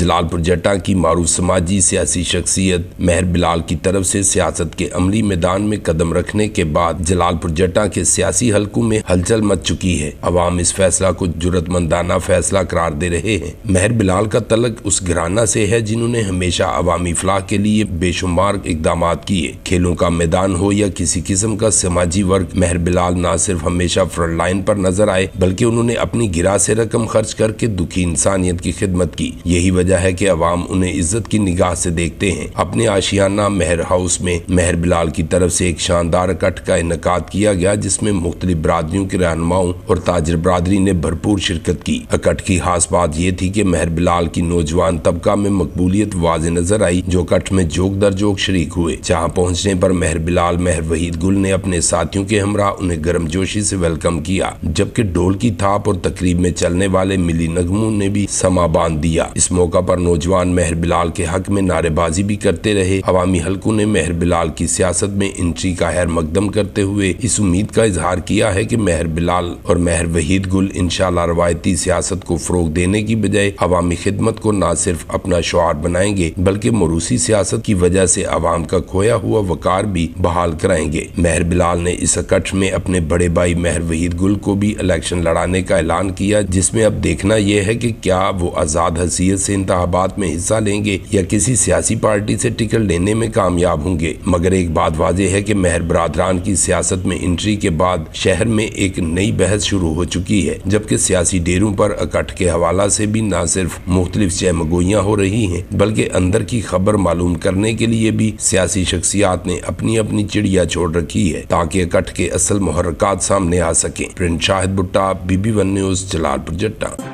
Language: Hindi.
जलालपुर जटा की मारूफ समाजी सियासी शख्सियत मेहर बिलाल की तरफ से सियासत के अमली मैदान में कदम रखने के बाद जलालपुर जटा के सियासी हलकों में हलचल मच चुकी है अवाम इस फैसला को जरूरतमंदाना फैसला करार दे रहे हैं मेहर बिलाल का तलक उस घराना से है जिन्होंने हमेशा अवामी फलाह के लिए बेशुमार इकदाम किए खेलों का मैदान हो या किसी किस्म का समाजी वर्ग मेहर बिलाल न सिर्फ हमेशा फ्रंट लाइन पर नजर आए बल्कि उन्होंने अपनी गिरा से रकम खर्च करके दुखी इंसानियत की खिदमत की यही वजह है कि अवाम उन्हें इज्जत की निगाह से देखते हैं अपने आशियाना मेहर हाउस में मेहर बिलाल की तरफ से एक शानदार इकट्ठ का इनका किया गया जिसमें मुख्तलि बरदरीों के रहनुमाओं और ताजर बरदरी ने भरपूर शिरकत की इकट्ठ की खास बात यह थी कि मेहर बिलाल की नौजवान तबका में मकबूलियत वाज नजर आई जो इकट्ठ में जोक दर जोक शरीक हुए जहाँ पहुँचने पर मेहर बिलाल मेहर वहीद गुल ने अपने साथियों के हमरा उन्हें गर्म जोशी से वेलकम किया जबकि ढोल की थाप और तकरीब में चलने वाले मिली नगमों ने भी समा बांध दिया इस मौके मौका पर नौजवान मेहर बिलाल के हक में नारेबाजी भी करते रहे अवामी हलकों ने मेहर बिलाल की सियासत में इंट्री का हैर मकदम करते हुए इस उम्मीद का इजहार किया है की मेहर बिलाल और मेहर वहीद गुल इनशाला रवायती सियासत को फरोग देने की बजाय अवामी खिदमत को न सिर्फ अपना शुआर बनाएंगे बल्कि मरूसी सियासत की वजह से अवाम का खोया हुआ वकार भी बहाल कराएंगे मेहर बिलाल ने इस इकट्ठ में अपने बड़े भाई मेहर वहीद गुल को भी इलेक्शन लड़ाने का ऐलान किया जिसमें अब देखना यह है कि क्या वो आज़ाद हसीियत से से इंतबात में हिस्सा लेंगे या किसी सियासी पार्टी से टिकट लेने में कामयाब होंगे मगर एक बात वाजह है की मेहर बरदरान की सियासत में एंट्री के बाद शहर में एक नई बहस शुरू हो चुकी है जबकि सियासी डेरों पर इकट्ठ के हवाला से भी न सिर्फ मुख्तलिफ चहमगोइयाँ हो रही हैं बल्कि अंदर की खबर मालूम करने के लिए भी सियासी शख्सियात ने अपनी अपनी चिड़िया छोड़ रखी है ताकि इकट्ठ के असल मुहरक सामने आ सके प्रिंट शाहिद भुट्टा बीबी वन न्यूज जलालपुर जट्टा